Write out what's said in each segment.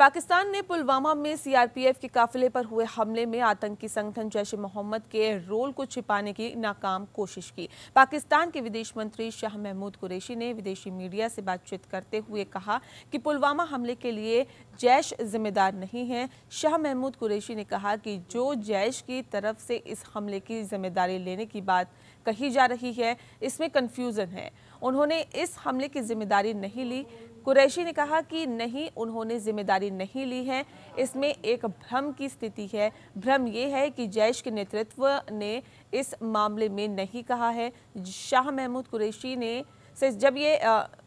पाकिस्तान ने पुलवामा में सीआरपीएफ के काफिले पर हुए हमले में आतंकी संगठन जैश मोहम्मद के रोल को छिपाने की नाकाम कोशिश की पाकिस्तान के विदेश मंत्री शाह महमूद कुरैशी ने विदेशी मीडिया से बातचीत करते हुए कहा कि पुलवामा हमले के लिए जैश जिम्मेदार नहीं है शाह महमूद कुरैशी ने कहा कि जो जैश की तरफ से इस हमले की जिम्मेदारी लेने की बात कही जा रही है इसमें कन्फ्यूज़न है उन्होंने इस हमले की जिम्मेदारी नहीं ली कुरैशी ने कहा कि नहीं उन्होंने जिम्मेदारी नहीं ली है इसमें एक भ्रम की स्थिति है भ्रम ये है कि जैश के नेतृत्व ने इस मामले में नहीं कहा है शाह महमूद कुरैशी ने से जब ये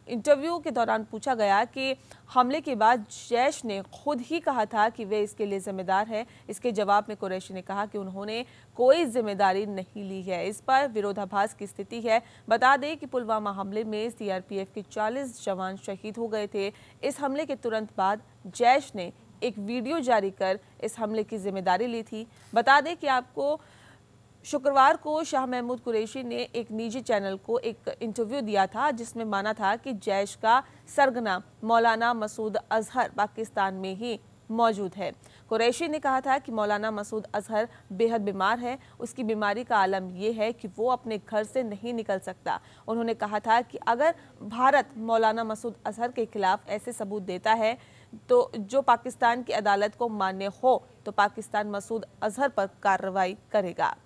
इंटरव्यू के दौरान पूछा गया कि हमले के बाद जैश ने खुद ही कहा था कि वे इसके लिए जिम्मेदार हैं इसके जवाब में कुरैशी ने कहा कि उन्होंने कोई जिम्मेदारी नहीं ली है इस पर विरोधाभास की स्थिति है बता दें कि पुलवामा हमले में सीआरपीएफ के 40 जवान शहीद हो गए थे इस हमले के तुरंत बाद जैश ने एक वीडियो जारी कर इस हमले की जिम्मेदारी ली थी बता दें कि आपको शुक्रवार को शाह महमूद कुरैशी ने एक निजी चैनल को एक इंटरव्यू दिया था जिसमें माना था कि जैश का सरगना मौलाना मसूद अजहर पाकिस्तान में ही मौजूद है कुरैशी ने कहा था कि मौलाना मसूद अजहर बेहद बीमार है उसकी बीमारी का आलम यह है कि वो अपने घर से नहीं निकल सकता उन्होंने कहा था कि अगर भारत मौलाना मसूद अजहर के खिलाफ ऐसे सबूत देता है तो जो पाकिस्तान की अदालत को मान्य हो तो पाकिस्तान मसूद अजहर पर कार्रवाई करेगा